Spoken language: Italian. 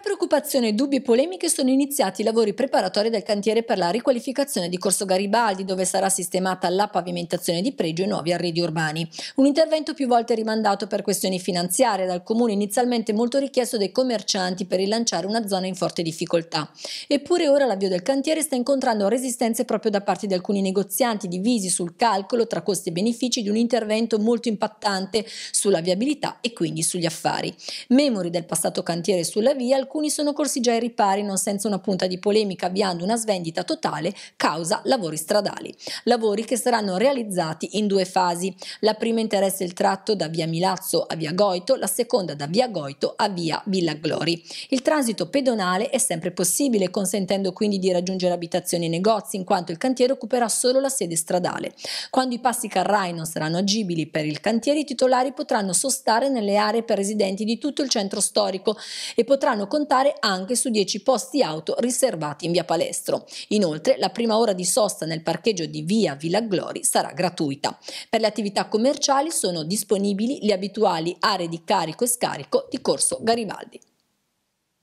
Tra preoccupazione, dubbi e polemiche sono iniziati i lavori preparatori del cantiere per la riqualificazione di Corso Garibaldi, dove sarà sistemata la pavimentazione di pregio e nuovi arredi urbani. Un intervento più volte rimandato per questioni finanziarie dal comune inizialmente molto richiesto dai commercianti per rilanciare una zona in forte difficoltà. Eppure ora l'avvio del cantiere sta incontrando resistenze proprio da parte di alcuni negozianti divisi sul calcolo tra costi e benefici di un intervento molto impattante sulla viabilità e quindi sugli affari. Memori del passato cantiere sulla via, il alcuni sono corsi già ai ripari non senza una punta di polemica avviando una svendita totale causa lavori stradali. Lavori che saranno realizzati in due fasi. La prima interessa il tratto da via Milazzo a via Goito, la seconda da via Goito a via Villa Glori. Il transito pedonale è sempre possibile, consentendo quindi di raggiungere abitazioni e negozi, in quanto il cantiere occuperà solo la sede stradale. Quando i passi carrai non saranno agibili per il cantiere, i titolari potranno sostare nelle aree per residenti di tutto il centro storico e potranno continuare contare anche su 10 posti auto riservati in via Palestro. Inoltre la prima ora di sosta nel parcheggio di via Villa Glori sarà gratuita. Per le attività commerciali sono disponibili le abituali aree di carico e scarico di Corso Garibaldi.